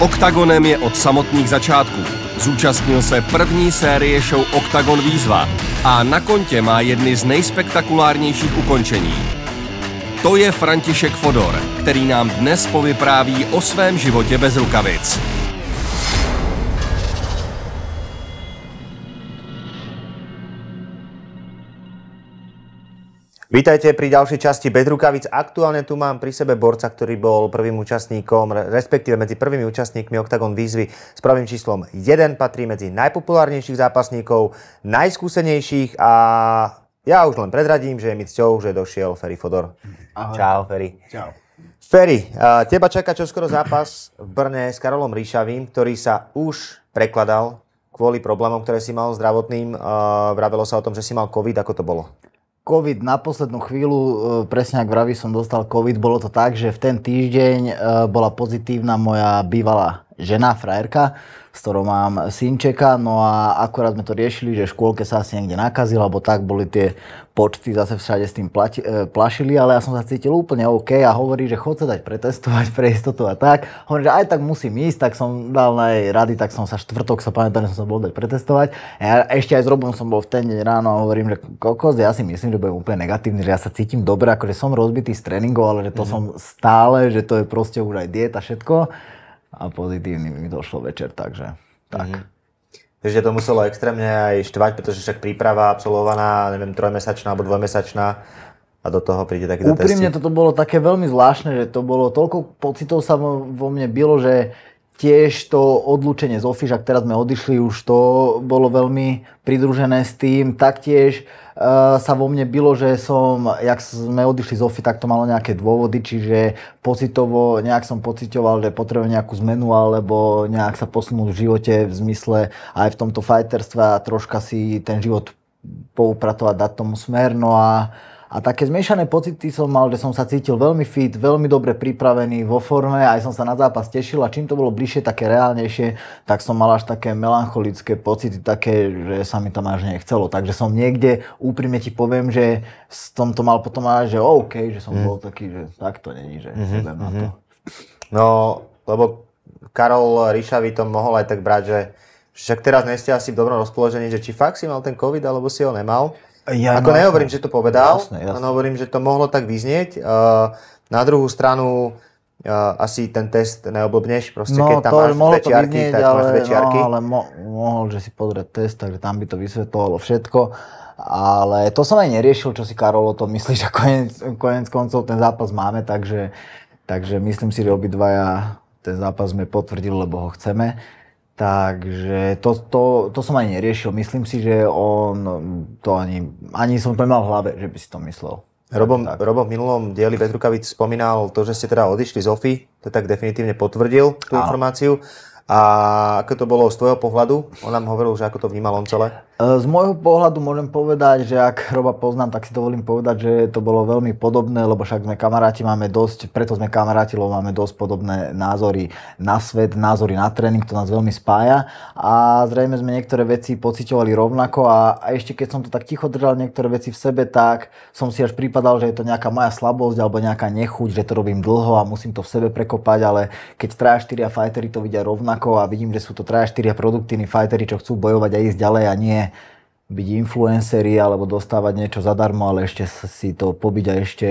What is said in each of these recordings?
Oktagonem je od samotných začátků. Zúčastnil se první série show Oktagon Výzva a na kontě má jedny z nejspektakulárnějších ukončení. To je František Fodor, který nám dnes povypráví o svém životě bez rukavic. Vítajte pri ďalšej časti Bedrukavic. Aktuálne tu mám pri sebe borca, ktorý bol prvým účastníkom, respektíve medzi prvými účastníkmi Octagon výzvy s prvým číslom 1 patrí medzi najpopulárnejších zápasníkov, najskúsenejších a ja už len predradím, že je mi cťou, že došiel Ferry Fodor. Ahoj. Čau, Ferry. Čau. Ferry, teba čaká čoskoro zápas v Brne s Karolom Ríšavým, ktorý sa už prekladal kvôli problémom, ktoré si mal zdravotným. Vravelo sa o tom, že si mal COVID. Ako to bolo? COVID na poslednú chvíľu, e, presne ak vraví som dostal COVID, bolo to tak, že v ten týždeň e, bola pozitívna moja bývalá žena, frajerka, s ktorou mám synčeka, no a akurát sme to riešili, že v škôlke sa asi niekde nakazil, alebo tak boli tie počty, zase všade s tým plati, e, plašili, ale ja som sa cítil úplne OK a hovorí, že chod sa dať pretestovať pre istotu a tak. Hovorí, že aj tak musím ísť, tak som dal na jej rady, tak som sa štvrtok sa pamätal, že som sa bol dať pretestovať. A ja ešte aj s Robom som bol v ten deň ráno a hovorím, že kokos, ja si myslím, že budem úplne negatívny, že ja sa cítim dobre, akože som rozbitý z tréningov, ale že to mm-hmm. som stále, že to je proste už aj dieta, všetko a pozitívny mi došlo večer, takže tak. Mm-hmm. Takže to muselo extrémne aj štvať, pretože však príprava absolvovaná, neviem, trojmesačná alebo dvojmesačná a do toho príde takýto Úprimne testy. toto bolo také veľmi zvláštne, že to bolo toľko pocitov sa vo mne bylo, že tiež to odlúčenie z Office, ak teraz sme odišli, už to bolo veľmi pridružené s tým. Taktiež e, sa vo mne bylo, že som, jak sme odišli z ofi, tak to malo nejaké dôvody, čiže pocitovo nejak som pocitoval, že potrebujem nejakú zmenu alebo nejak sa posunúť v živote v zmysle aj v tomto fajterstve a troška si ten život poupratovať, dať tomu smer. No a a také zmiešané pocity som mal, že som sa cítil veľmi fit, veľmi dobre pripravený, vo forme, aj som sa na zápas tešil a čím to bolo bližšie, také reálnejšie, tak som mal až také melancholické pocity, také, že sa mi tam až nechcelo. Takže som niekde, úprimne ti poviem, že som to mal potom až, že OK, že som mm. bol taký, že tak to není, že mm-hmm, na to. Mhm. No, lebo Karol Ríšavý to mohol aj tak brať, že však teraz neste asi v dobrom rozpoložení, že či fakt si mal ten COVID, alebo si ho nemal. Ja, Ako no, nehovorím, že to povedal, jasné, jasné. ale hovorím, že to mohlo tak vyznieť. Na druhú stranu asi ten test neoblbneš, proste no, keď tam to máš mohlo dve čiarky, vyznieť, tak ale, máš dve No, ale mo- mohol, že si podrieť test, takže tam by to vysvetlovalo všetko. Ale to som aj neriešil, čo si Karolo to myslíš že konec, konec koncov ten zápas máme, takže, takže myslím si, že obidvaja ten zápas sme potvrdili, lebo ho chceme. Takže to, to, to som ani neriešil. Myslím si, že on no, to ani, ani som to nemal v hlave, že by si to myslel. Robom Robo v minulom dieli Petrukavic spomínal to, že ste teda odišli z OFI, to tak definitívne potvrdil tú Áno. informáciu. A ako to bolo z tvojho pohľadu? On nám hovoril, že ako to vnímal on celé. E, z môjho pohľadu môžem povedať, že ak Roba poznám, tak si dovolím povedať, že to bolo veľmi podobné, lebo však sme kamaráti, máme dosť, preto sme kamaráti, lebo máme dosť podobné názory na svet, názory na tréning, to nás veľmi spája. A zrejme sme niektoré veci pociťovali rovnako a, a ešte keď som to tak ticho držal niektoré veci v sebe, tak som si až prípadal, že je to nejaká moja slabosť alebo nejaká nechuť, že to robím dlho a musím to v sebe prekopať, ale keď traja štyria fajtery to vidia rovnako, rovnako a vidím, že sú to 3-4 produktívni fightery, čo chcú bojovať a ísť ďalej a nie byť influenceri alebo dostávať niečo zadarmo, ale ešte si to pobiť a ešte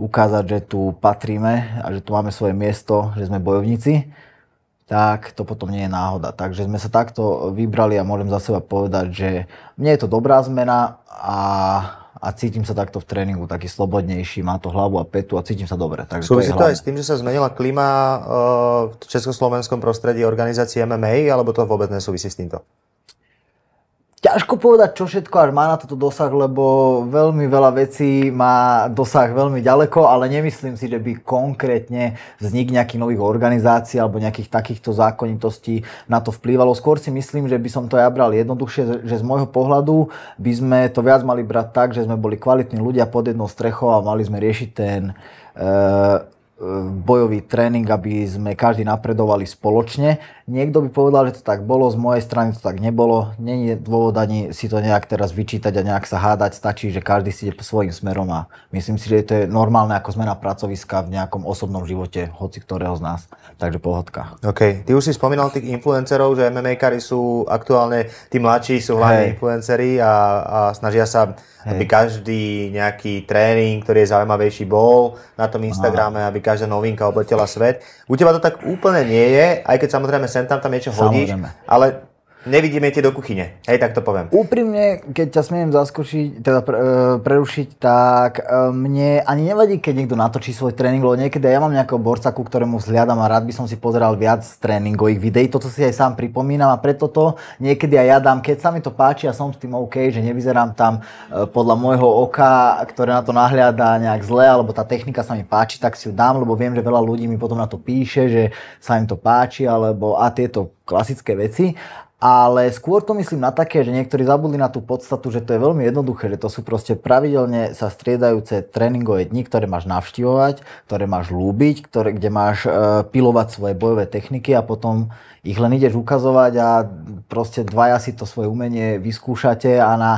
ukázať, že tu patríme a že tu máme svoje miesto, že sme bojovníci, tak to potom nie je náhoda. Takže sme sa takto vybrali a môžem za seba povedať, že mne je to dobrá zmena a a cítim sa takto v tréningu taký slobodnejší, má to hlavu a petu a cítim sa dobre. Takže Súvisí to, to aj s tým, že sa zmenila klima eh, v československom prostredí organizácie MMA, alebo to vôbec nesúvisí s týmto? ťažko povedať, čo všetko až má na toto dosah, lebo veľmi veľa vecí má dosah veľmi ďaleko, ale nemyslím si, že by konkrétne vznik nejakých nových organizácií alebo nejakých takýchto zákonitostí na to vplývalo. Skôr si myslím, že by som to ja bral jednoduchšie, že z môjho pohľadu by sme to viac mali brať tak, že sme boli kvalitní ľudia pod jednou strechou a mali sme riešiť ten eh, eh, bojový tréning, aby sme každý napredovali spoločne, Niekto by povedal, že to tak bolo, z mojej strany to tak nebolo. Není dôvod ani si to nejak teraz vyčítať a nejak sa hádať. Stačí, že každý si ide svojim smerom a myslím si, že to je normálne ako zmena pracoviska v nejakom osobnom živote, hoci ktorého z nás. Takže pohodka. OK. Ty už si spomínal tých influencerov, že mma sú aktuálne, tí mladší sú hlavne hey. influenceri a, a snažia sa Hej. aby každý nejaký tréning, ktorý je zaujímavejší, bol na tom Instagrame, Aha. aby každá novinka obletela svet. U teba to tak úplne nie je, aj keď samozrejme Sen tam tam için hoca Nevidíme ti do kuchyne. Hej, tak to poviem. Úprimne, keď ťa smiem zaskočiť, teda pre, e, prerušiť, tak e, mne ani nevadí, keď niekto natočí svoj tréning, lebo niekedy ja mám nejakého borca, ku ktorému vzhľadám a rád by som si pozeral viac tréningových videí. Toto si aj sám pripomínam a preto to niekedy aj ja dám, keď sa mi to páči a som s tým OK, že nevyzerám tam e, podľa môjho oka, ktoré na to nahliada nejak zle, alebo tá technika sa mi páči, tak si ju dám, lebo viem, že veľa ľudí mi potom na to píše, že sa im to páči, alebo a tieto klasické veci ale skôr to myslím na také, že niektorí zabudli na tú podstatu, že to je veľmi jednoduché, že to sú proste pravidelne sa striedajúce tréningové dni, ktoré máš navštivovať, ktoré máš lúbiť, ktoré, kde máš e, pilovať svoje bojové techniky a potom ich len ideš ukazovať a proste dvaja si to svoje umenie vyskúšate a na,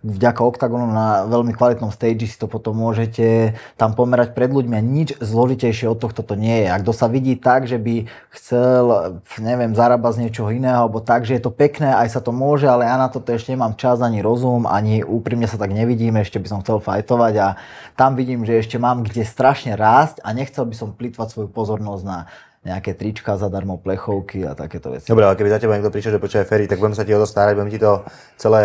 vďaka OKTAGONu na veľmi kvalitnom stage si to potom môžete tam pomerať pred ľuďmi a nič zložitejšie od tohto to nie je. Ak kto sa vidí tak, že by chcel, neviem, zarábať z niečoho iného alebo tak, že že je to pekné, aj sa to môže, ale ja na toto ešte nemám čas ani rozum, ani úprimne sa tak nevidím, ešte by som chcel fajtovať a tam vidím, že ešte mám kde strašne rásť a nechcel by som plýtvať svoju pozornosť na nejaké trička zadarmo, plechovky a takéto veci. Dobre, ale keby za teba niekto prišiel, že počuje Ferry, tak budem sa ti o to starať, budem ti to celé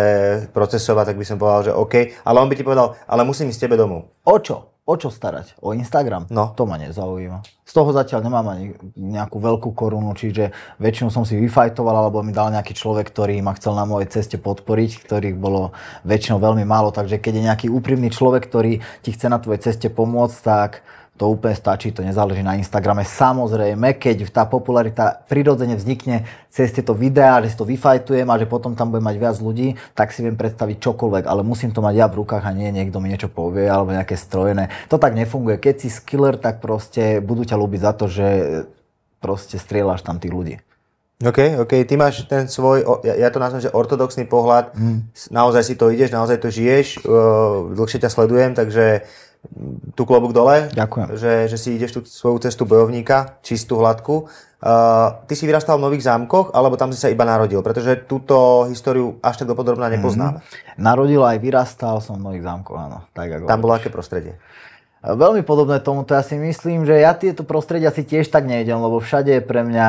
procesovať, tak by som povedal, že OK. Ale on by ti povedal, ale musím ísť s tebe domov. O čo? o čo starať? O Instagram? No. To ma nezaujíma. Z toho zatiaľ nemám ani nejakú veľkú korunu, čiže väčšinu som si vyfajtoval, alebo mi dal nejaký človek, ktorý ma chcel na mojej ceste podporiť, ktorých bolo väčšinou veľmi málo, takže keď je nejaký úprimný človek, ktorý ti chce na tvojej ceste pomôcť, tak to úplne stačí, to nezáleží na Instagrame. Samozrejme, keď tá popularita prirodzene vznikne cez tieto videá, že si to vyfajtujem a že potom tam bude mať viac ľudí, tak si viem predstaviť čokoľvek, ale musím to mať ja v rukách a nie niekto mi niečo povie alebo nejaké strojené. To tak nefunguje. Keď si skiller, tak proste budú ťa ľúbiť za to, že proste strieľaš tam tých ľudí. OK, OK, ty máš ten svoj, ja, to nazvem, že ortodoxný pohľad, mm. naozaj si to ideš, naozaj to žiješ, uh, dlhšie ťa sledujem, takže tu klobúk dole, Ďakujem. Že, že si ideš tú svoju cestu bojovníka, čistú, hladku. Uh, ty si vyrastal v Nových zámkoch, alebo tam si sa iba narodil? Pretože túto históriu až tak dopodrobná mhm. nepoznáme. Mm-hmm. Narodil aj vyrastal som v Nových zámkoch, áno. Tak ako tam bolo aké prostredie? Veľmi podobné tomuto. Ja si myslím, že ja tieto prostredia si tiež tak nejdem, lebo všade je pre mňa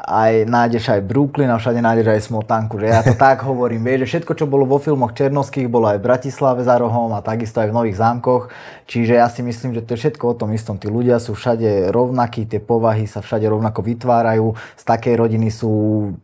aj nájdeš aj Brooklyn a všade nájdeš aj Smotanku, že ja to tak hovorím, vieš, že všetko, čo bolo vo filmoch Černovských, bolo aj v Bratislave za rohom a takisto aj v Nových zámkoch, čiže ja si myslím, že to je všetko o tom istom, tí ľudia sú všade rovnakí, tie povahy sa všade rovnako vytvárajú, z takej rodiny sú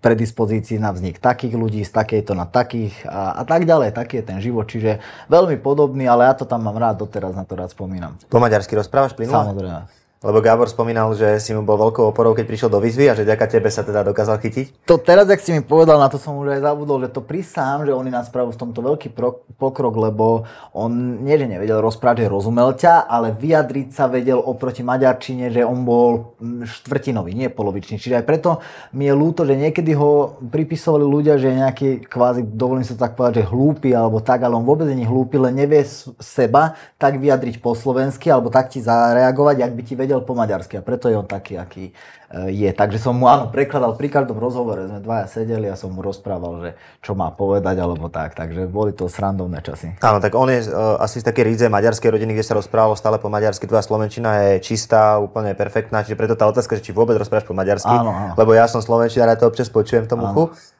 predispozícii na vznik takých ľudí, z takejto na takých a, a tak ďalej, taký je ten život, čiže veľmi podobný, ale ja to tam mám rád, doteraz na to rád spomínam. Po maďarsky rozprávaš plynulo? Samozrejme. Lebo Gábor spomínal, že si mu bol veľkou oporou, keď prišiel do výzvy a že ďaká tebe sa teda dokázal chytiť. To teraz, ak si mi povedal, na to som už aj zabudol, že to prísám, že oni nás spravili v tomto veľký pokrok, lebo on nie, že nevedel rozprávať, že rozumel ťa, ale vyjadriť sa vedel oproti Maďarčine, že on bol mm, štvrtinový, nie polovičný. Čiže aj preto mi je ľúto, že niekedy ho pripisovali ľudia, že je nejaký kvázi, dovolím sa tak povedať, že hlúpy alebo tak, ale on vôbec nie hlúpy, len nevie seba tak vyjadriť po slovensky alebo tak ti zareagovať, ak by ti vedel vedel po maďarsky a preto je on taký, aký e, je. Takže som mu áno prekladal pri každom rozhovore, sme dvaja sedeli a som mu rozprával, že čo má povedať alebo tak. Takže boli to srandovné časy. Áno, tak on je uh, asi z také rídze maďarskej rodiny, kde sa rozprávalo stále po maďarsky, tvoja slovenčina je čistá, úplne perfektná, čiže preto tá otázka, že či vôbec rozprávaš po maďarsky, áno, áno. lebo ja som slovenčina, ja to občas počujem tomu.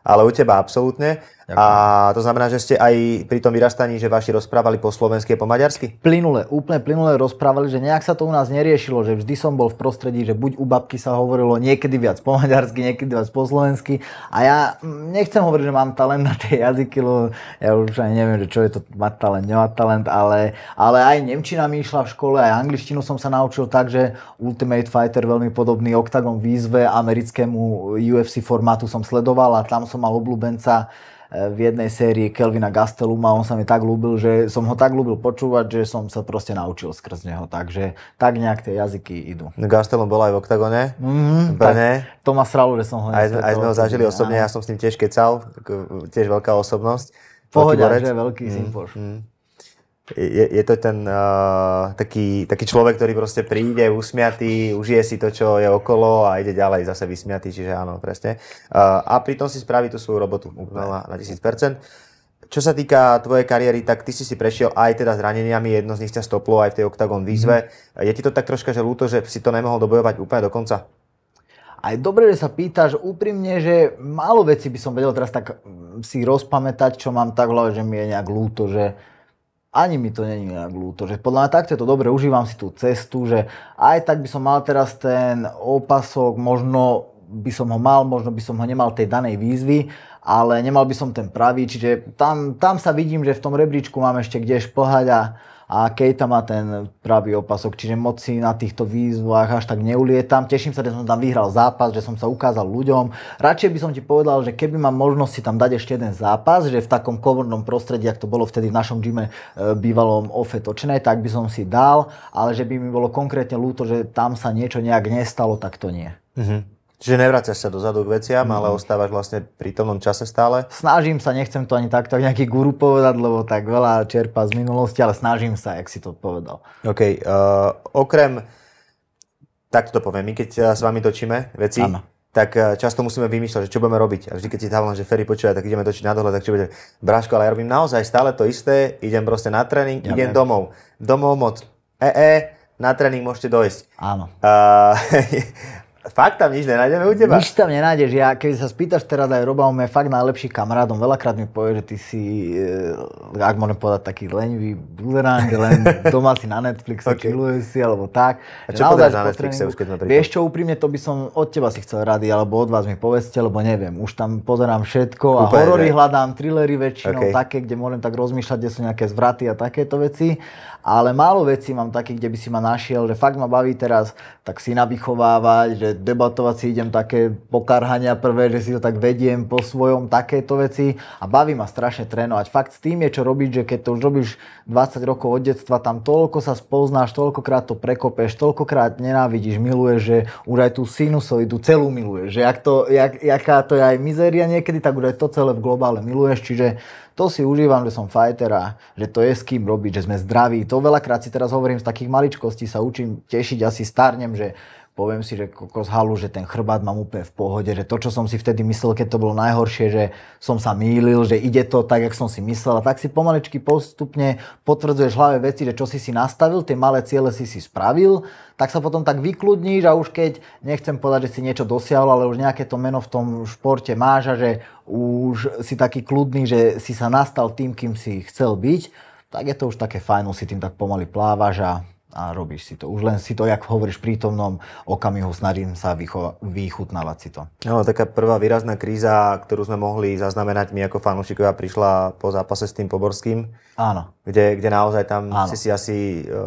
ale u teba absolútne. Ďakujem. A to znamená, že ste aj pri tom vyrastaní, že vaši rozprávali po slovensky a po maďarsky? Plynule, úplne plynule rozprávali, že nejak sa to u nás neriešilo, že vždy som bol v prostredí, že buď u babky sa hovorilo niekedy viac po maďarsky, niekedy viac po slovensky. A ja mm, nechcem hovoriť, že mám talent na tie jazyky, lebo ja už ani neviem, že čo je to mať talent, nemať talent, ale, ale aj Nemčina mi išla v škole, aj angličtinu som sa naučil tak, že Ultimate Fighter veľmi podobný Octagon výzve americkému UFC formátu som sledoval a tam som mal obľúbenca v jednej sérii Kelvina a on sa mi tak ľúbil, že som ho tak ľúbil počúvať, že som sa proste naučil skrz neho, takže tak nejak tie jazyky idú. Gastelum bol aj v Octagone. mm, Brne. Tak, to ma sralo, že som ho aj, aj sme ho zažili aj. osobne, ja som s ním tiež kecal, tiež veľká osobnosť. Pohodia, že veľký mm, simpoš. Mm je, je to ten uh, taký, taký človek, ktorý proste príde usmiatý, užije si to, čo je okolo a ide ďalej zase vysmiatý, čiže áno, presne. Uh, a pritom si spraví tú svoju robotu úplne na, na 1000%. Čo sa týka tvojej kariéry, tak ty si si prešiel aj teda zraneniami, jedno z nich ťa stoplo aj v tej Octagon výzve. Mm. Je ti to tak troška, že ľúto, že si to nemohol dobojovať úplne do konca? Aj dobre, že sa pýtaš úprimne, že málo vecí by som vedel teraz tak mm, si rozpamätať, čo mám tak hlavne, že mi je nejak ľúto, že ani mi to není nejak ľúto. Že podľa mňa takto je to dobre, užívam si tú cestu, že aj tak by som mal teraz ten opasok, možno by som ho mal, možno by som ho nemal tej danej výzvy, ale nemal by som ten pravý, čiže tam, tam sa vidím, že v tom rebríčku mám ešte kde šplhať a, a Kejta má ten pravý opasok, čiže moc si na týchto výzvach až tak neulietam. Teším sa, že som tam vyhral zápas, že som sa ukázal ľuďom. Radšej by som ti povedal, že keby mám možnosť si tam dať ešte jeden zápas, že v takom komornom prostredí, ak to bolo vtedy v našom gyme e, bývalom ofe točené, tak by som si dal, ale že by mi bolo konkrétne ľúto, že tam sa niečo nejak nestalo, tak to nie. Mm-hmm. Čiže nevraciaš sa dozadu k veciam, mm. ale mhm. ostávaš vlastne pri tomnom čase stále? Snažím sa, nechcem to ani takto nejaký guru povedať, lebo tak veľa čerpa z minulosti, ale snažím sa, jak si to povedal. OK. Uh, okrem, tak to poviem, my keď eh, s vami točíme veci, ano. tak eh, často musíme vymýšľať, že čo budeme robiť. A vždy, keď si dávam, že Ferry počúva, tak ideme točiť na dohľad, tak čo bude. Bráško, ale ja robím naozaj stále to isté, idem proste na tréning, ja idem viem. domov. Domov moc. E, e, na tréning môžete dojsť. Áno. Uh, Fakt tam nič nenájdeme u teba? Nič tam nenájdeš. Ja, keď sa spýtaš teraz aj Roba, on je fakt najlepší kamarádom. Veľakrát mi povie, že ty si, e, ak môžem povedať, taký lenivý bulerán, len doma si na Netflixe, okay. si alebo tak. A čo povedáš na Netflixe už, keď sme Vieš čo, úprimne to by som od teba si chcel rady, alebo od vás mi povedzte, lebo neviem. Už tam pozerám všetko a Úplne, horory ne? hľadám, thrillery väčšinou, okay. také, kde môžem tak rozmýšľať, kde sú nejaké zvraty a takéto veci. Ale málo vecí mám takých, kde by si ma našiel, že fakt ma baví teraz tak syna vychovávať, že debatovať si idem také pokarhania prvé, že si to tak vediem po svojom, takéto veci a baví ma strašne trénovať. Fakt s tým je čo robiť, že keď to už robíš 20 rokov od detstva, tam toľko sa spoznáš, toľkokrát to prekopeš, toľkokrát nenávidíš, miluješ, že už aj tú sinusoidu celú miluješ, že jak to, jak, jaká to je aj mizeria niekedy, tak už aj to celé v globále miluješ, čiže to si užívam, že som fighter a že to je s kým robiť, že sme zdraví. To veľakrát si teraz hovorím z takých maličkostí, sa učím tešiť, asi starnem, že poviem si, že kokos halu, že ten chrbát mám úplne v pohode, že to, čo som si vtedy myslel, keď to bolo najhoršie, že som sa mýlil, že ide to tak, jak som si myslel a tak si pomaličky postupne potvrdzuješ hlave veci, že čo si si nastavil, tie malé ciele si si spravil, tak sa potom tak vykludníš a už keď, nechcem povedať, že si niečo dosiahol, ale už nejaké to meno v tom športe máš a že už si taký kľudný, že si sa nastal tým, kým si chcel byť, tak je to už také fajn, no si tým tak pomaly plávaš a a robíš si to. Už len si to, jak hovoríš, prítomnom okamihu snažím sa vychutnávať si to. No, taká prvá výrazná kríza, ktorú sme mohli zaznamenať my ako fanúšikovia, prišla po zápase s tým Poborským. Áno. Kde, kde naozaj tam Áno. si si asi e,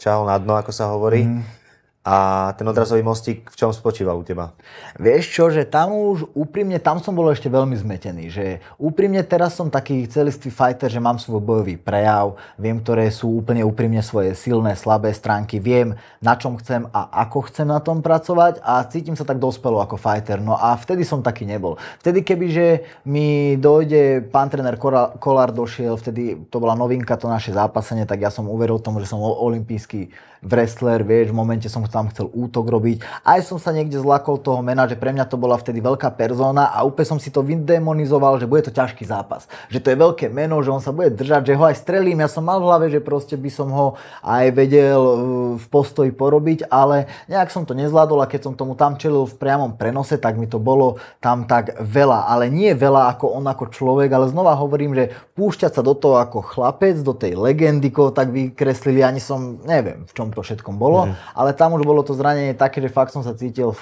čahol na dno, ako sa hovorí. Mm. A ten odrazový mostík v čom spočíval u teba? Vieš čo, že tam už úprimne, tam som bol ešte veľmi zmetený, že úprimne teraz som taký celistvý fighter, že mám svoj bojový prejav, viem, ktoré sú úplne úprimne svoje silné, slabé stránky, viem, na čom chcem a ako chcem na tom pracovať a cítim sa tak dospelo ako fighter, no a vtedy som taký nebol. Vtedy kebyže mi dojde, pán trenér Kolár došiel, vtedy to bola novinka, to naše zápasenie, tak ja som uveril tomu, že som olimpijský wrestler, vieš, v momente som tam chcel útok robiť. Aj som sa niekde zlakol toho mena, že pre mňa to bola vtedy veľká persona a úplne som si to vydemonizoval, že bude to ťažký zápas. Že to je veľké meno, že on sa bude držať, že ho aj strelím. Ja som mal v hlave, že proste by som ho aj vedel e, v postoji porobiť, ale nejak som to nezvládol a keď som tomu tam čelil v priamom prenose, tak mi to bolo tam tak veľa. Ale nie veľa ako on ako človek, ale znova hovorím, že púšťať sa do toho ako chlapec, do tej legendy, koho tak vykreslili, ani som neviem, v čom to všetkom bolo, mm. ale tam už už bolo to zranenie také, že fakt som sa cítil e,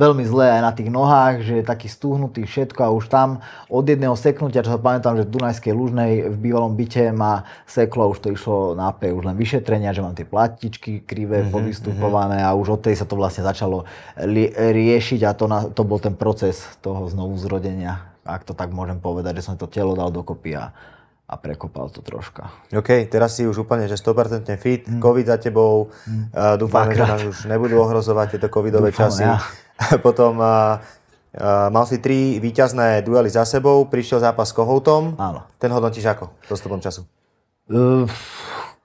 veľmi zle aj na tých nohách, že taký stuhnutý všetko a už tam od jedného seknutia, čo sa pamätám, že v Dunajskej Lužnej v bývalom byte ma seklo, už to išlo na P, už len vyšetrenia, že mám tie platičky krivé, mm-hmm, povystupované mhm. a už od tej sa to vlastne začalo li- riešiť a to, na, to bol ten proces toho zrodenia, ak to tak môžem povedať, že som to telo dal dokopy a a prekopal to troška. OK, teraz si už úplne, že 100% fit, mm. COVID za tebou, mm. uh, dúfame, že nás už nebudú ohrozovať tieto covidové Dúfam, časy. Ja. Potom uh, uh, mal si tri výťazné duely za sebou, prišiel zápas s Kohoutom. Áno. Ten hodnotíš ako postupom času? Uh,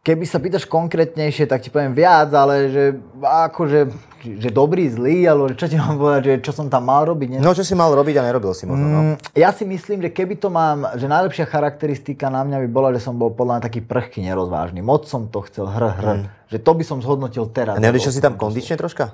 keby sa pýtaš konkrétnejšie, tak ti poviem viac, ale že akože že dobrý, zlý, alebo čo ti mám povedať, že čo som tam mal robiť? Ne? No, čo si mal robiť a nerobil si možno, no. Mm, ja si myslím, že keby to mám, že najlepšia charakteristika na mňa by bola, že som bol podľa mňa taký prchky nerozvážny. Moc som to chcel, hr, hr. Mm. Že to by som zhodnotil teraz. A nevieš, si tam kondične troška?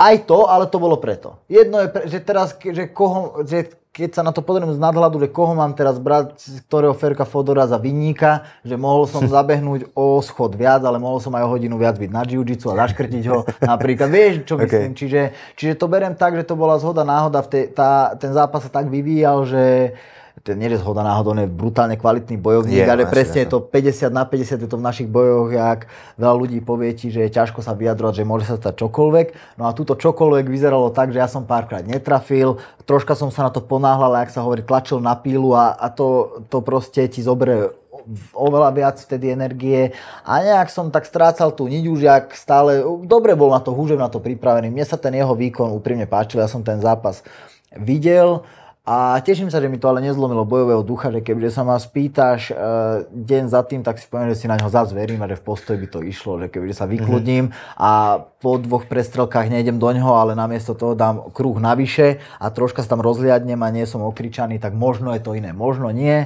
Aj to, ale to bolo preto. Jedno je, pre, že teraz, že koho, že keď sa na to pozriem z nadhľadu, že koho mám teraz brať, z ktorého Ferka Fodora za vinníka, že mohol som zabehnúť o schod viac, ale mohol som aj o hodinu viac byť na jiu a zaškrtiť ho napríklad. Vieš, čo myslím? Okay. Čiže, čiže to berem tak, že to bola zhoda náhoda. V tej, tá, ten zápas sa tak vyvíjal, že, to nie je zhoda náhodou, on je brutálne kvalitný bojovník, je, ale presne je to 50 na 50, je to v našich bojoch, jak veľa ľudí povie ti, že je ťažko sa vyjadrovať, že môže sa stať čokoľvek. No a túto čokoľvek vyzeralo tak, že ja som párkrát netrafil, troška som sa na to ponáhľal, ak sa hovorí, tlačil na pílu a, a to, to proste ti zoberie oveľa viac vtedy energie a nejak som tak strácal tú niť už, jak stále, dobre bol na to húžev, na to pripravený. Mne sa ten jeho výkon úprimne páčil, ja som ten zápas videl, a teším sa, že mi to ale nezlomilo bojového ducha, že keďže sa ma spýtaš e, deň za tým, tak si poviem, že si na ňo zás verím a že v postoji by to išlo, že keďže sa vykludním mm-hmm. a po dvoch prestrelkách nejdem do ňoho, ale namiesto toho dám kruh navyše a troška sa tam rozliadnem a nie som okričaný, tak možno je to iné, možno nie.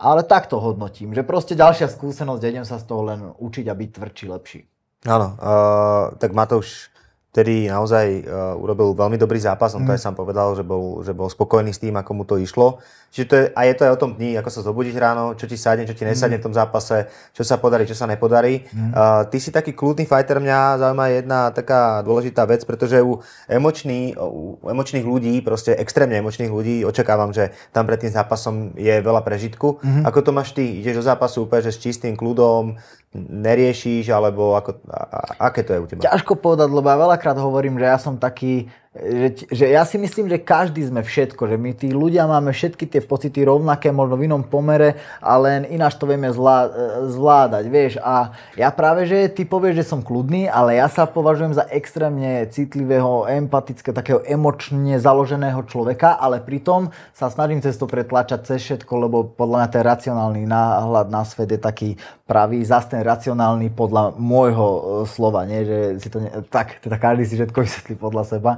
Ale tak to hodnotím, že proste ďalšia skúsenosť, idem sa z toho len učiť a byť tvrdší, lepší. Áno, uh, tak Matouš ktorý naozaj uh, urobil veľmi dobrý zápas, on mm. to aj sám povedal, že bol, že bol spokojný s tým, ako mu to išlo. Čiže to je, a je to aj o tom dni, ako sa zobudíš ráno, čo ti sadne, čo ti nesadne mm. v tom zápase, čo sa podarí, čo sa nepodarí. Mm. Uh, ty si taký kľudný fighter, mňa zaujíma jedna taká dôležitá vec, pretože u, emočný, u emočných ľudí, proste extrémne emočných ľudí, očakávam, že tam pred tým zápasom je veľa prežitku. Mm. Ako to máš ty? Ideš do zápasu úplne že s čistým kľudom, neriešíš, alebo ako, a, a, aké to je u teba? Ťažko povedať, lebo ja veľakrát hovorím, že ja som taký že, že ja si myslím, že každý sme všetko, že my tí ľudia máme všetky tie pocity rovnaké, možno v inom pomere, ale len ináč to vieme zlá, e, zvládať, vieš. A ja práve, že ty povieš, že som kľudný, ale ja sa považujem za extrémne citlivého, empatického, takého emočne založeného človeka, ale pritom sa snažím cez to pretlačať cez všetko, lebo podľa mňa ten racionálny náhľad na svet je taký pravý, zase ten racionálny podľa môjho e, slova, nie? že si to ne... tak, teda každý si všetko vysvetlí podľa seba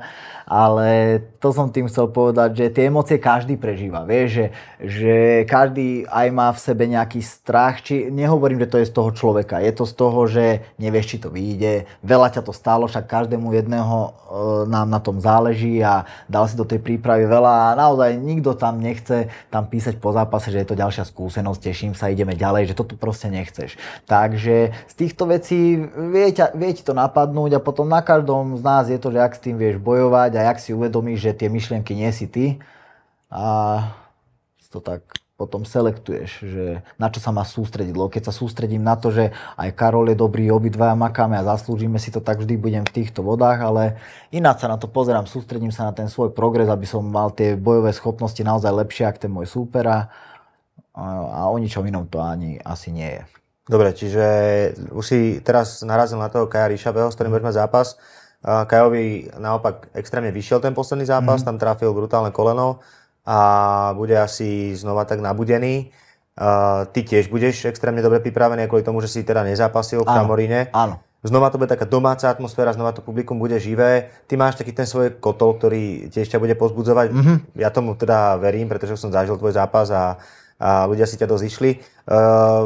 ale to som tým chcel povedať, že tie emócie každý prežíva, vieš, že, že každý aj má v sebe nejaký strach, či nehovorím, že to je z toho človeka, je to z toho, že nevieš, či to vyjde, veľa ťa to stálo, však každému jedného e, nám na tom záleží a dal si do tej prípravy veľa a naozaj nikto tam nechce tam písať po zápase, že je to ďalšia skúsenosť, teším sa, ideme ďalej, že to tu proste nechceš. Takže z týchto vecí vie, ťa, vie ti to napadnúť a potom na každom z nás je to, že ak s tým vieš bojovať, reflektovať a jak si uvedomíš, že tie myšlienky nie si ty a to tak potom selektuješ, že na čo sa má sústrediť. Lebo keď sa sústredím na to, že aj Karol je dobrý, obidvaja makáme a zaslúžime si to, tak vždy budem v týchto vodách, ale ináč sa na to pozerám, sústredím sa na ten svoj progres, aby som mal tie bojové schopnosti naozaj lepšie, ako ten môj súper a o ničom inom to ani asi nie je. Dobre, čiže už si teraz narazil na toho Kaja Ríšavého, s ktorým sme mhm. zápas. Kajovi naopak extrémne vyšiel ten posledný zápas, mm-hmm. tam trafil brutálne koleno a bude asi znova tak nabudený. Uh, ty tiež budeš extrémne dobre pripravený, kvôli tomu, že si teda nezápasil v kamoríne. Áno. Znova to bude taká domáca atmosféra, znova to publikum bude živé. Ty máš taký ten svoj kotol, ktorý tiež ťa bude pozbudzovať. Mm-hmm. Ja tomu teda verím, pretože som zažil tvoj zápas a uh, a ľudia si ťa dosť išli. Eh,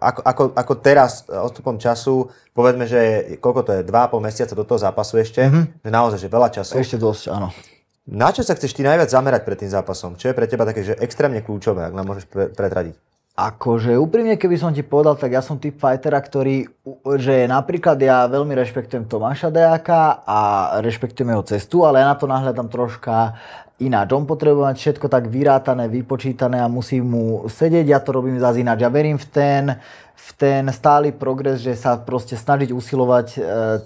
ako, ako, ako teraz, eh, odstupom času, povedzme, že koľko to je, 2,5 mesiaca do toho zápasu ešte, mm-hmm. že naozaj, že veľa času. Ešte dosť, áno. Na čo sa chceš ty najviac zamerať pred tým zápasom? Čo je pre teba také, že extrémne kľúčové, ak nám môžeš predradiť. pretradiť? Akože úprimne, keby som ti povedal, tak ja som typ fightera, ktorý, že napríklad ja veľmi rešpektujem Tomáša Dejaka a rešpektujem jeho cestu, ale ja na to nahľadám troška ináč. On potrebuje mať všetko tak vyrátané, vypočítané a musí mu sedieť. Ja to robím zase ináč. Ja verím v ten, v ten stály progres, že sa proste snažiť usilovať e,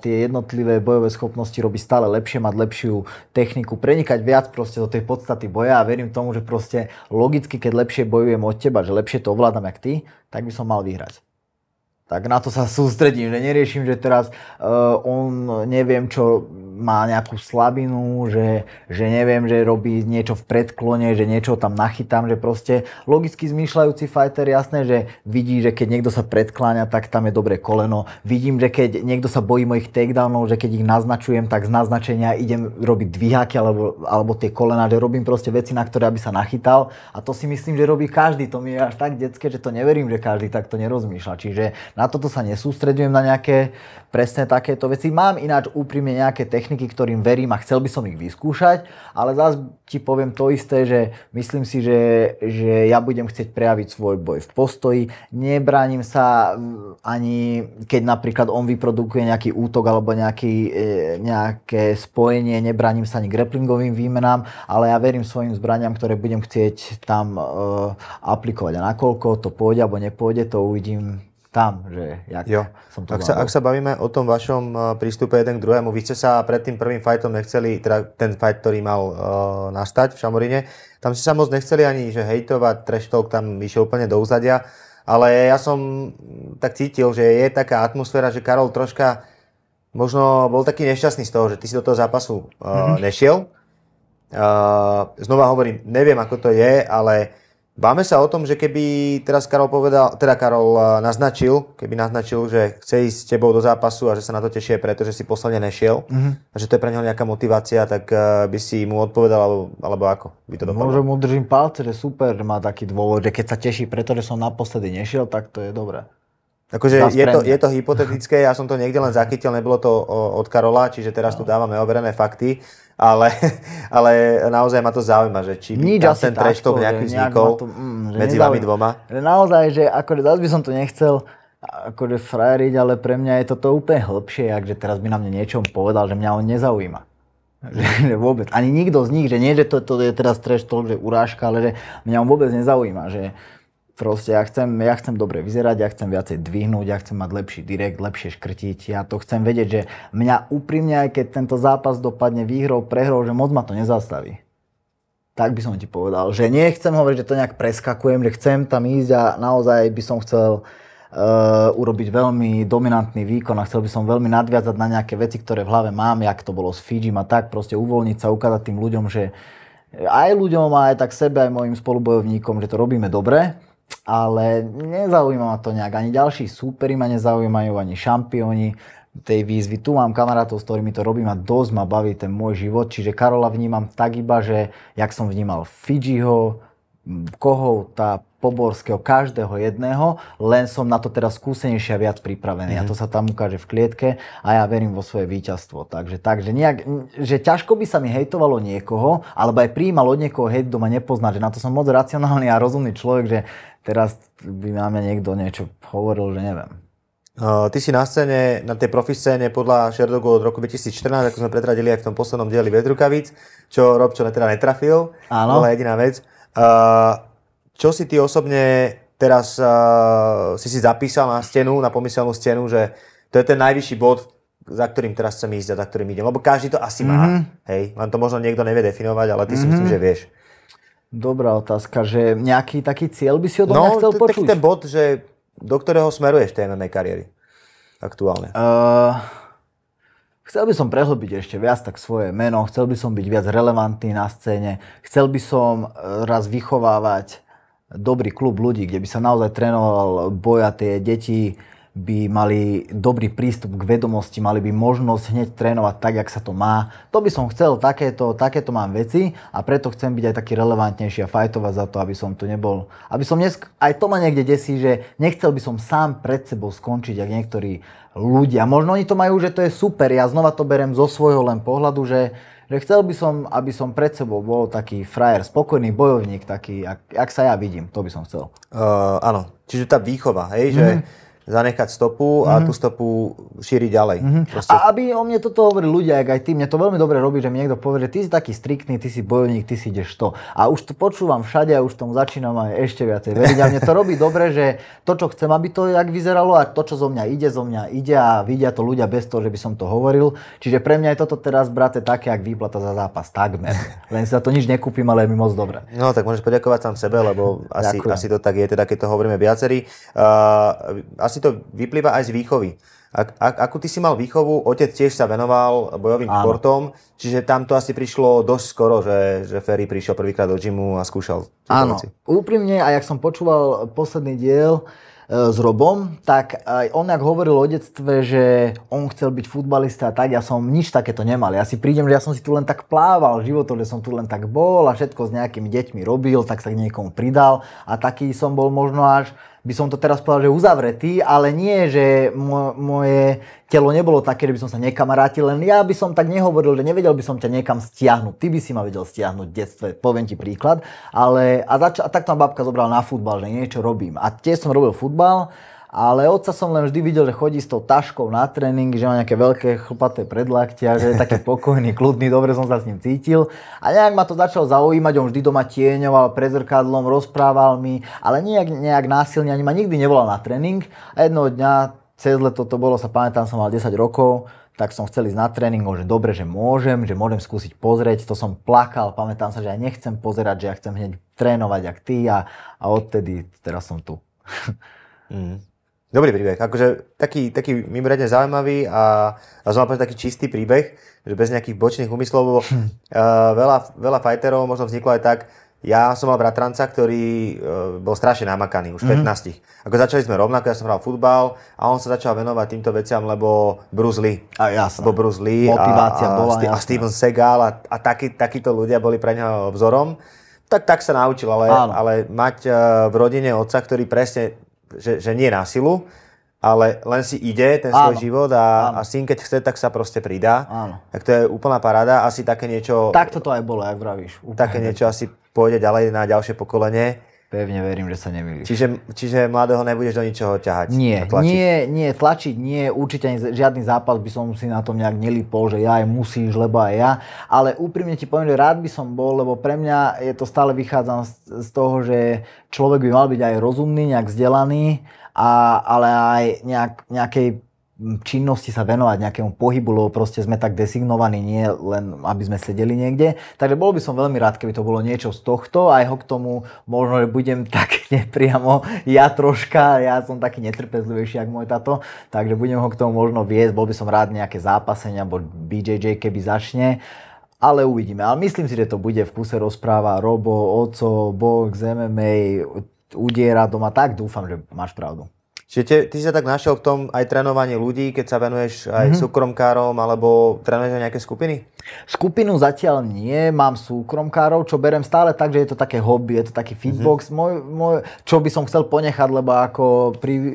tie jednotlivé bojové schopnosti robiť stále lepšie, mať lepšiu techniku, prenikať viac proste do tej podstaty boja a verím tomu, že proste logicky, keď lepšie bojujem od teba, že lepšie to ovládam jak ty, tak by som mal vyhrať tak na to sa sústredím, že neriešim, že teraz uh, on neviem čo, má nejakú slabinu, že, že neviem, že robí niečo v predklone, že niečo tam nachytám, že proste logicky zmýšľajúci fighter, jasné, že vidí, že keď niekto sa predkláňa, tak tam je dobré koleno. Vidím, že keď niekto sa bojí mojich takedownov, že keď ich naznačujem, tak z naznačenia idem robiť dvíhaky alebo, alebo tie kolena, že robím proste veci, na ktoré aby sa nachytal. A to si myslím, že robí každý. To mi je až tak detské, že to neverím, že každý takto nerozmýšľa. Čiže na toto sa nesústredujem na nejaké presne takéto veci. Mám ináč úprimne nejaké techniky, ktorým verím a chcel by som ich vyskúšať, ale zás ti poviem to isté, že myslím si, že, že ja budem chcieť prejaviť svoj boj v postoji. Nebránim sa mm, ani keď napríklad on vyprodukuje nejaký útok alebo nejaký, e, nejaké spojenie, nebránim sa ani grapplingovým výmenám, ale ja verím svojim zbraniam, ktoré budem chcieť tam e, aplikovať. A nakoľko to pôjde alebo nepôjde, to uvidím tam, že jak jo. som to ak sa, ak sa bavíme o tom vašom e, prístupe jeden k druhému, vy ste sa pred tým prvým fajtom nechceli, teda ten fight, ktorý mal uh, nastať v šamoríne. tam ste sa moc nechceli ani že hejtovať, trash talk tam išiel úplne do úzadia, ale ja som tak cítil, že je taká atmosféra, že Karol troška možno bol taký nešťastný z toho, že ty si do toho zápasu uh, mm-hmm. nešiel. Uh, znova hovorím, neviem ako to je, ale Báme sa o tom, že keby teraz Karol povedal, teda Karol eh, naznačil, keby naznačil, že chce ísť s tebou do zápasu a že sa na to tešie, pretože si posledne nešiel, mm-hmm. a že to je pre neho nejaká motivácia, tak eh, by si mu odpovedal, alebo, alebo ako by to dopadlo? Môžem mu držím palce, že super, má taký dôvod, že keď sa teší, pretože som naposledy nešiel, tak to je dobré. Akože je to, je to hypotetické, ja som to niekde len zachytil, nebolo to od Karola, čiže teraz no. tu dávame overené fakty ale, ale naozaj ma to zaujíma, že či Nič tam ten trash nejaký vznikol to, mm, medzi nezaujíma. vami dvoma. Že naozaj, že akože zase by som to nechcel akože frajeriť, ale pre mňa je toto úplne hĺbšie, ak že teraz by na mne niečo povedal, že mňa on nezaujíma. Že, že vôbec. Ani nikto z nich, že nie, že to, to je teraz treštok, že urážka, ale že mňa on vôbec nezaujíma. Že, Proste ja chcem, ja chcem dobre vyzerať, ja chcem viacej dvihnúť, ja chcem mať lepší direkt, lepšie škrtiť. Ja to chcem vedieť, že mňa úprimne, aj keď tento zápas dopadne výhrou, prehrou, že moc ma to nezastaví. Tak by som ti povedal, že nechcem hovoriť, že to nejak preskakujem, že chcem tam ísť a naozaj by som chcel Uh, urobiť veľmi dominantný výkon a chcel by som veľmi nadviazať na nejaké veci, ktoré v hlave mám, jak to bolo s Fidžim a tak, proste uvoľniť sa, ukázať tým ľuďom, že aj ľuďom, aj tak sebe, aj mojim spolubojovníkom, že to robíme dobre ale nezaujíma ma to nejak. Ani ďalší súperi ma nezaujímajú, ani šampióni tej výzvy. Tu mám kamarátov, s ktorými to robím a dosť ma baví ten môj život. Čiže Karola vnímam tak iba, že jak som vnímal Fidžiho, Kohouta, poborského, každého jedného, len som na to teraz skúsenejšie a viac pripravený. Mm-hmm. A to mhm. sa tam ukáže v klietke a ja verím vo svoje víťazstvo. Takže, takže nejak, že ťažko by sa mi hejtovalo niekoho, alebo aj prijímalo od niekoho hejt, kto ma nepozná, že na to som moc racionálny a rozumný človek, že teraz by na mňa niekto niečo hovoril, že neviem. ty si na scéne, na tej profiscéne podľa Šerdogu od roku 2014, ako sme pretradili aj v tom poslednom dieli Vedrukavic, čo Robčo teda netrafil, Áno. jediná vec. Uh, čo si ty osobne teraz uh, si si zapísal na stenu, na pomyselnú stenu, že to je ten najvyšší bod, za ktorým teraz chcem ísť a za ktorým idem. Lebo každý to asi má, mm-hmm. hej? Len to možno niekto nevie definovať, ale ty mm-hmm. si myslím, mhm. že vieš. Dobrá otázka, že nejaký taký cieľ by si od mňa no, chcel počuť? No, taký ten bod, že do ktorého smeruješ tej MMA kariéry aktuálne? Uh, chcel by som prehlbiť ešte viac tak svoje meno, chcel by som byť viac relevantný na scéne, chcel by som eh, raz vychovávať dobrý klub ľudí, kde by sa naozaj trénoval boj a tie deti by mali dobrý prístup k vedomosti, mali by možnosť hneď trénovať tak, jak sa to má. To by som chcel, takéto, takéto mám veci a preto chcem byť aj taký relevantnejší a fajtovať za to, aby som tu nebol. Aby som dnes, aj to ma niekde desí, že nechcel by som sám pred sebou skončiť, ak niektorí ľudia. Možno oni to majú, že to je super, ja znova to berem zo svojho len pohľadu, že že chcel by som, aby som pred sebou bol taký frajer, spokojný bojovník, taký, ak, ak sa ja vidím, to by som chcel. Uh, áno, čiže tá výchova, hej, mm-hmm. že mhm zanechať stopu a mm-hmm. tú stopu šíriť ďalej. Mm-hmm. A aby o mne toto hovorili ľudia, ak aj ty, mne to veľmi dobre robí, že mi niekto povie, že ty si taký striktný, ty si bojovník, ty si ideš to. A už to počúvam všade a už tomu začínam aj ešte viacej veriť. A mne to robí dobre, že to, čo chcem, aby to jak vyzeralo a to, čo zo mňa ide, zo mňa ide a vidia to ľudia bez toho, že by som to hovoril. Čiže pre mňa je toto teraz, brate, také, ak výplata za zápas. Takmer. Len sa to nič nekúpim, ale je mi moc dobre. No tak môžeš poďakovať sám sebe, lebo asi, asi to tak je, teda keď to hovoríme viacerí. Uh, asi asi to vyplýva aj z výchovy. Ak, ak, akú ty si mal výchovu, otec tiež sa venoval bojovým Áno. športom, čiže tam to asi prišlo dosť skoro, že, že Ferry prišiel prvýkrát do gymu a skúšal. Áno, pomoci. úprimne, a jak som počúval posledný diel, e, s Robom, tak aj on ak hovoril o detstve, že on chcel byť futbalista a tak, ja som nič takéto nemal. Ja si prídem, že ja som si tu len tak plával životom, že som tu len tak bol a všetko s nejakými deťmi robil, tak sa k niekomu pridal a taký som bol možno až by som to teraz povedal, že uzavretý, ale nie, že moje telo nebolo také, že by som sa nekamarátil, len ja by som tak nehovoril, že nevedel by som ťa niekam stiahnuť. Ty by si ma vedel stiahnuť v detstve, poviem ti príklad. Ale, a, zač- a tak tam babka zobrala na futbal, že niečo robím. A tiež som robil futbal ale otca som len vždy videl, že chodí s tou taškou na tréning, že má nejaké veľké chlpaté predlaktia, že je taký pokojný, kľudný, dobre som sa s ním cítil. A nejak ma to začalo zaujímať, on vždy doma tieňoval pred zrkadlom, rozprával mi, ale nejak, nejak násilne ani ma nikdy nevolal na tréning. A jednoho dňa cez leto to bolo, sa pamätám, som mal 10 rokov, tak som chcel ísť na tréning, že dobre, že môžem, že môžem skúsiť pozrieť, to som plakal, pamätám sa, že ja nechcem pozerať, že ja chcem hneď trénovať, jak ty a, a odtedy, teraz som tu. Mm. Dobrý príbeh, akože taký, taký mimoriadne zaujímavý a, a znova taký čistý príbeh, že bez nejakých bočných úmyslov, hm. uh, veľa, veľa fighterov možno vzniklo aj tak, ja som mal bratranca, ktorý uh, bol strašne namakaný, už mm 15. Ako začali sme rovnako, ja som hral futbal a on sa začal venovať týmto veciam, lebo Bruce Lee. A jasné. Lebo Bruce Lee Motivácia a, a, bola, a Steven Segal a, a taký, takíto ľudia boli pre neho vzorom. Tak, tak sa naučil, ale, ale mať uh, v rodine otca, ktorý presne že, že nie na silu, ale len si ide ten svoj áno, život a, a syn, keď chce, tak sa proste pridá. Áno. Tak to je úplná paráda. Asi také niečo... Takto to aj bolo, ak vravíš. Úplne. Také niečo asi pôjde ďalej na ďalšie pokolenie. Pevne verím, že sa nemýliš. Čiže, čiže mladého nebudeš do ničoho ťahať? Nie, tlačiť. nie, nie, tlačiť nie, určite žiadny zápas by som si na tom nejak nelipol, že ja aj musíš, lebo aj ja, ale úprimne ti poviem, že rád by som bol, lebo pre mňa je to stále vychádzam z, z toho, že človek by mal byť aj rozumný, nejak vzdelaný, a, ale aj nejak, nejakej činnosti sa venovať nejakému pohybu, lebo proste sme tak designovaní, nie len aby sme sedeli niekde. Takže bol by som veľmi rád, keby to bolo niečo z tohto aj ho k tomu možno budem tak nepriamo ja troška, ja som taký netrpezlivejší, ako môj tato, takže budem ho k tomu možno viesť, bol by som rád nejaké zápasenia, alebo BJJ keby začne ale uvidíme. Ale myslím si, že to bude v kuse rozpráva Robo, Oco, Box, MMA, udiera doma, tak dúfam, že máš pravdu. Čiže te, ty si sa tak našiel v tom aj trénovanie ľudí, keď sa venuješ aj mm-hmm. súkromkárom, alebo trénuješ aj nejaké skupiny? Skupinu zatiaľ nie, mám súkromkárov, čo berem stále tak, že je to také hobby, je to taký mhm. feedbox, mm-hmm. môj, môj, čo by som chcel ponechať, lebo ako pri, e,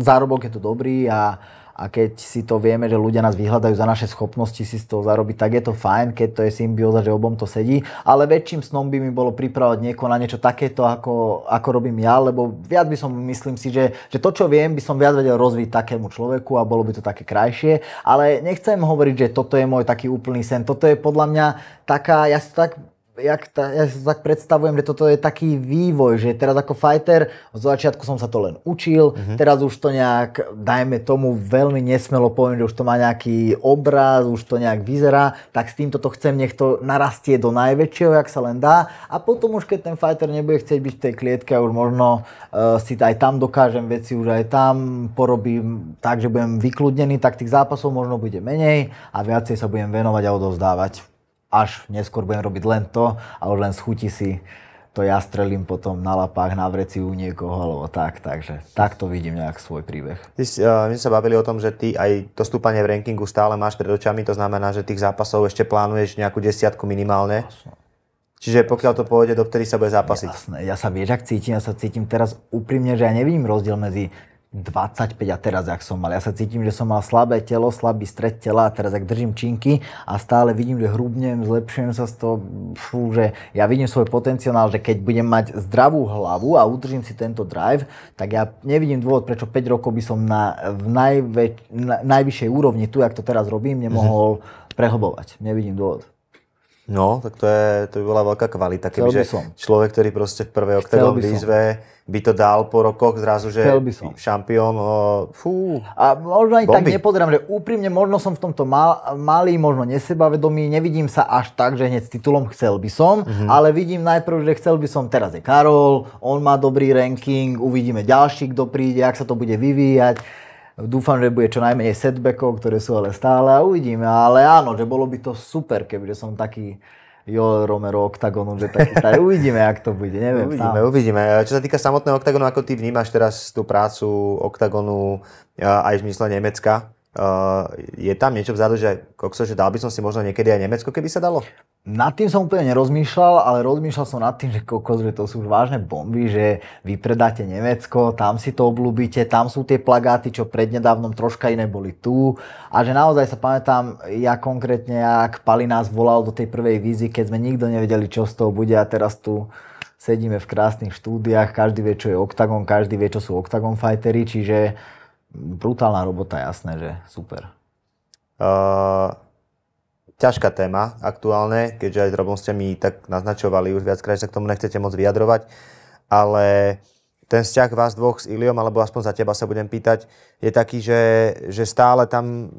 zárobok je to dobrý a a keď si to vieme, že ľudia nás vyhľadajú za naše schopnosti si z toho zarobiť, tak je to fajn, keď to je symbióza, že obom to sedí, ale väčším snom by mi bolo pripravať niekoho na niečo takéto, ako, ako robím ja, lebo viac by som, myslím si, že, že to, čo viem, by som viac vedel rozviť takému človeku a bolo by to také krajšie, ale nechcem hovoriť, že toto je môj taký úplný sen, toto je podľa mňa taká, ja si tak jak ta, ja si to tak predstavujem, že toto je taký vývoj, že teraz ako fighter, od začiatku som sa to len učil, mm-hmm. teraz už to nejak, dajme tomu, veľmi nesmelo poviem, že už to má nejaký obraz, už to nejak vyzerá, tak s týmto to chcem, nech to narastie do najväčšieho, jak sa len dá. A potom už, keď ten fighter nebude chcieť byť v tej klietke, už možno uh, si aj tam dokážem veci, už aj tam porobím tak, že budem vykludnený, tak tých zápasov možno bude menej a viacej sa budem venovať a odovzdávať až neskôr budem robiť len to, ale len schutí si to ja strelím potom na lapách, na vreci u niekoho alebo tak, takže takto vidím nejak svoj príbeh. Ty, uh, my sme sa bavili o tom, že ty aj to stúpanie v rankingu stále máš pred očami, to znamená, že tých zápasov ešte plánuješ nejakú desiatku minimálne. Jasne. Čiže pokiaľ to pôjde, do ktorých sa bude zápasiť. Jasné, ja sa vieš, ak cítim, ja sa cítim teraz úprimne, že ja nevidím rozdiel medzi 25 a teraz, jak som mal. Ja sa cítim, že som mal slabé telo, slabý stred tela a teraz, ak držím činky a stále vidím, že hrubnem, zlepšujem sa z toho, fú, že ja vidím svoj potenciál, že keď budem mať zdravú hlavu a udržím si tento drive, tak ja nevidím dôvod, prečo 5 rokov by som na, v najväč, na, najvyššej úrovni, tu, ak to teraz robím, nemohol mm-hmm. prehlbovať. Nevidím dôvod. No, tak to, je, to by bola veľká kvalita, som. človek, ktorý proste v prvej oktagon výzve by to dal po rokoch zrazu, že by som. šampión, o, fú, A možno ani bomby. tak nepodrám, že úprimne možno som v tomto mal, malý, možno nesebavedomý, nevidím sa až tak, že hneď s titulom chcel by som, mm-hmm. ale vidím najprv, že chcel by som, teraz je Karol, on má dobrý ranking, uvidíme ďalší, kto príde, ak sa to bude vyvíjať Dúfam, že bude čo najmenej setbackov, ktoré sú ale stále a uvidíme. Ale áno, že bolo by to super, kebyže som taký jo Romero Octagonu, že taký starý. Uvidíme, ak to bude, neviem. Uvidíme, sám. uvidíme. E, čo sa týka samotného Octagonu, ako ty vnímaš teraz tú prácu Octagonu e, aj v zmysle Nemecka? Uh, je tam niečo vzadu, že, kokso, že dal by som si možno niekedy aj Nemecko, keby sa dalo? Nad tým som úplne nerozmýšľal, ale rozmýšľal som nad tým, že kokos, že to sú už vážne bomby, že vy predáte Nemecko, tam si to oblúbite, tam sú tie plagáty, čo prednedávnom troška iné boli tu. A že naozaj sa pamätám, ja konkrétne, ak Pali nás volal do tej prvej vízy, keď sme nikto nevedeli, čo z toho bude a teraz tu sedíme v krásnych štúdiách, každý vie, čo je Octagon, každý vie, čo sú Octagon fightery, čiže brutálna robota, jasné, že super. Uh, ťažká téma aktuálne, keďže aj drobom ste mi tak naznačovali už viackrát, že sa k tomu nechcete moc vyjadrovať, ale ten vzťah vás dvoch s Iliom, alebo aspoň za teba sa budem pýtať, je taký, že, že stále tam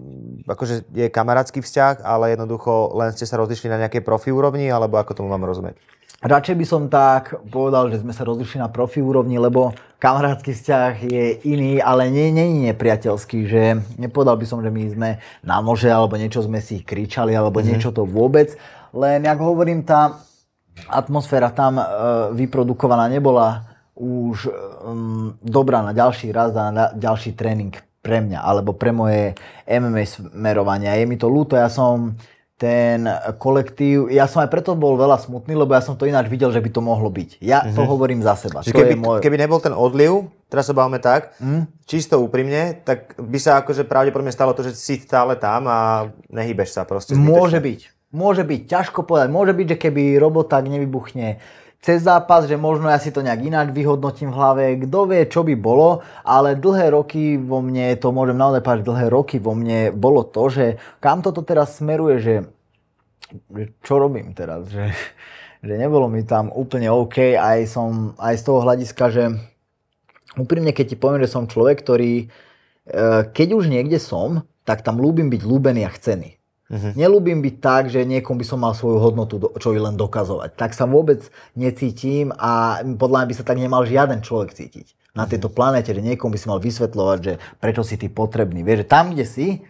akože je kamarátsky vzťah, ale jednoducho len ste sa rozlišli na nejakej profi úrovni, alebo ako tomu mám rozumieť? Radšej by som tak povedal, že sme sa rozlišili na profi úrovni, lebo kamarátsky vzťah je iný, ale nie, nie, nie priateľský, že nepovedal by som, že my sme na nože, alebo niečo sme si kričali, alebo mm-hmm. niečo to vôbec. Len, jak hovorím, tá atmosféra tam e, vyprodukovaná nebola už um, dobrá na ďalší raz a na ďalší tréning pre mňa, alebo pre moje MMA smerovanie. je mi to ľúto, ja som ten eh, kolektív, ja som aj preto bol veľa smutný, lebo ja som to ináč videl, že by to mohlo byť. Ja mm-hmm. to mhm. hovorím za seba. to keby, je môj... keby nebol ten odliv, teraz sa bavíme tak, mm? čisto úprimne, tak by sa akože pravdepodobne stalo to, že si stále tam a nehybeš sa proste. Zbytečne. Môže byť. Môže byť, ťažko povedať. Môže byť, že keby robot tak nevybuchne, cez zápas, že možno ja si to nejak ináč vyhodnotím v hlave, kto vie, čo by bolo, ale dlhé roky vo mne, to môžem naozaj povedať, dlhé roky vo mne bolo to, že kam toto teraz smeruje, že čo robím teraz, že, že nebolo mi tam úplne OK, aj, som, aj z toho hľadiska, že úprimne, keď ti poviem, že som človek, ktorý eh, keď už niekde som, tak tam ľúbim byť ľúbený a chcený. Uh-huh. Nelúbim byť tak, že niekom by som mal svoju hodnotu, čo i len dokazovať. Tak sa vôbec necítim a podľa mňa by sa tak nemal žiaden človek cítiť na mhm. tejto planete, že niekom by si mal vysvetľovať, že prečo si ty potrebný. Vieš, že tam, kde si,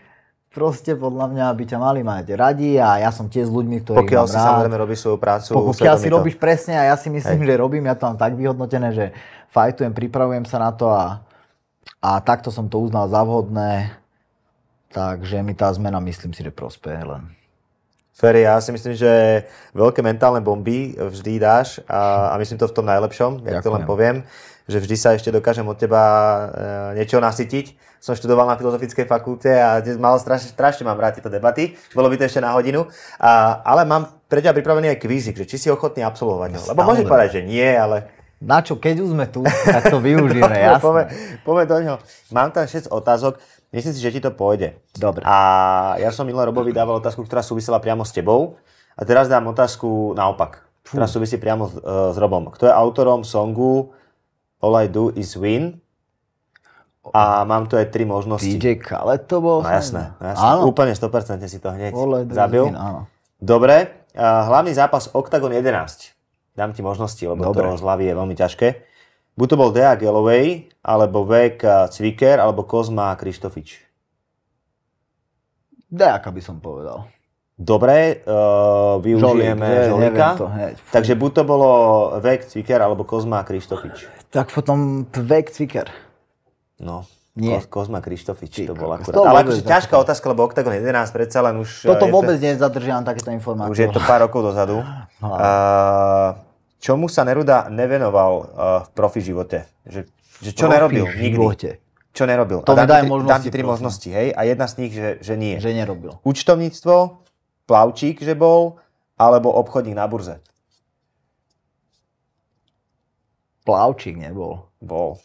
proste podľa mňa by ťa mali mať radi a ja som tiež s ľuďmi, ktorí Pokiaľ si rád, samozrejme robíš svoju prácu. Pokiaľ si to... robíš presne a ja si myslím, Hej. že robím, ja to mám tak vyhodnotené, že fajtujem, pripravujem sa na to a, a takto som to uznal za vhodné Takže mi tá zmena, myslím si, že prospeje len. Ferry, ja si myslím, že veľké mentálne bomby vždy dáš a, a myslím to v tom najlepšom, ja jak to len poviem, že vždy sa ešte dokážem od teba e, eh, niečo nasytiť. Som študoval na filozofickej fakulte a mal strašne, strašne mám rád tieto debaty, bolo by to ešte na hodinu, a, ale mám pre ťa pripravený aj kvízik, že či si ochotný absolvovať. No, lebo môžeš povedať, že nie, ale na čo, keď už sme tu, tak to využijeme, no, jasné. Pome, do ňoho. Mám tam 6 otázok. Myslím si, že ti to pôjde. Dobre. A ja som Milo Robovi dával otázku, ktorá súvisela priamo s tebou. A teraz dám otázku naopak, Fú. ktorá súvisí priamo s, uh, s Robom. Kto je autorom songu All I Do Is Win? A mám tu aj tri možnosti. DJ Khaled to bol? No jasné, no jasné. úplne 100% si to hneď All zabil. Win, áno. Dobre, uh, hlavný zápas Octagon 11. Dám ti možnosti, lebo Dobre. to z hlavy je veľmi ťažké. Buď to bol Dea Galloway, alebo Vek Cviker, alebo Kozma Krištofič. Dejaka by som povedal. Dobre, uh, využijeme Žolíka. Takže buď to bolo Vek Cviker, alebo Kozma Krištofič. Tak potom Vek Cviker. No, nie. Kozma Krištofič to bol akurát. Ale akože ťažká otázka, lebo Octagon 11 predsa len už... Toto e, vôbec nezadržiam takéto informácie. Už je to pár rokov dozadu. Uh, čomu sa Neruda nevenoval uh, v profi živote? Že, že čo profi nerobil živote. nikdy? Živote. Čo nerobil? To a dám, možnosti, dám ti tri profi. možnosti, hej? A jedna z nich, že, že nie. Že nerobil. Účtovníctvo, plavčík, že bol, alebo obchodník na burze. Plavčík nebol. Bol.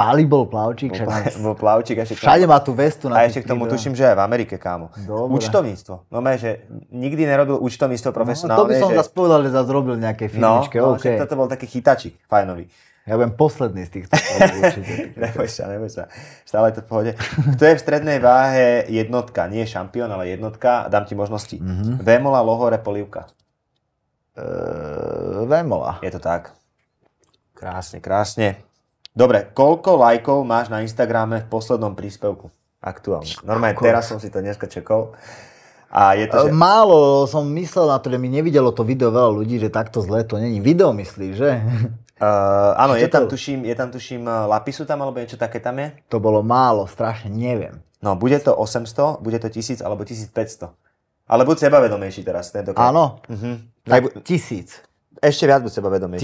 Pali bol plavčík. Bol, pla- bol plavčík ešte Všade kámo. má tú vestu. Na a ešte k tomu tuším, že aj v Amerike, kámo. Dobre. Účtovníctvo. No mé, že nikdy nerobil účtovníctvo no, profesionálne. No, to by som že... zase povedal, že zase robil nejaké filmičke. No, no okay. toto bol taký chytačik, fajnový. Ja budem posledný z týchto neboj sa, neboj sa. Stále to v pohode. Kto je v strednej váhe jednotka? Nie šampión, ale jednotka. Dám ti možnosti. Mm-hmm. Vémola, Lohore, Polivka. Uh, Vémola. Je to tak. Krásne, krásne. Dobre, koľko lajkov máš na Instagrame v poslednom príspevku? Aktuálne. Normálne Ako? teraz som si to dneska čekol. A je to, e, že... Málo som myslel na to, že mi nevidelo to video veľa ľudí, že takto zle to není. Video myslí, že? Uh, áno, je tam, to... tuším, je tam tuším e, lapisu tam, alebo niečo také tam je? To bolo málo, strašne, neviem. No, bude to 800, bude to 1000 alebo 1500. Ale buď sebavedomejší teraz Áno, uh-huh. tak, tak tisíc ešte viac buď sebavedomejší.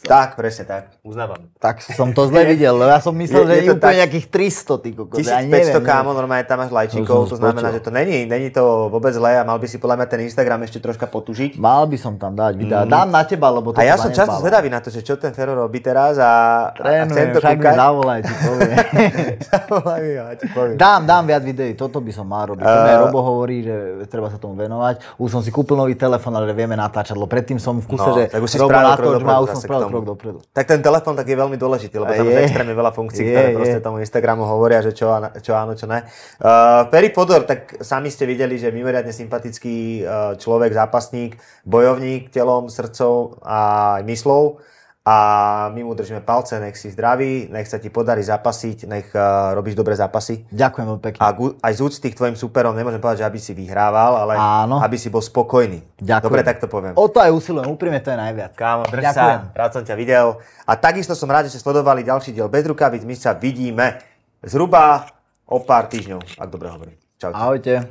1500. Tak, presne tak. Uznávam. Tak som to zle videl, lebo ja som myslel, je, že je to tak... nejakých 300, ty kokos. 1500, ja kámo, normálne tam máš lajčikov, to, znamená, že to není, není to vôbec zle a mal by si podľa mňa ten Instagram ešte troška potužiť. Mal by som tam dať videa, mm. dám na teba, lebo to A ja som často zvedavý na to, že čo ten Ferro robí teraz a, Trénujem, a chcem to kúkať. zavolaj, ti poviem. zavolaj ti poviem. Dám, dám viac videí, toto by som mal robiť. Uh... Robo hovorí, že treba sa tomu venovať. Už som si kúpil nový telefon, ale vieme natáčať, lebo predtým som v kuse, no. že tak už si Robo spravil krok dopredu. Už som spravil krok dopredu. Tak ten telefon tak je veľmi dôležitý, lebo tam je, extrémne veľa funkcií, je, ktoré je. proste tomu Instagramu hovoria, že čo, čo áno, čo ne. Uh, Perry Podor, tak sami ste videli, že mimoriadne sympatický uh, človek, zápasník, bojovník telom, srdcom a myslou a my mu držíme palce, nech si zdravý, nech sa ti podarí zapasiť, nech uh, robíš dobré zápasy. Ďakujem veľmi pekne. A gu, aj z úcty k tvojim superom nemôžem povedať, že aby si vyhrával, ale Áno. aby si bol spokojný. Ďakujem. Dobre, tak to poviem. O to aj usilujem, úprimne to je najviac. Kámo, drž sa, rád som ťa videl. A takisto som rád, že ste sledovali ďalší diel bez rukavic. My sa vidíme zhruba o pár týždňov, ak dobre hovorím. Čau. Ahojte.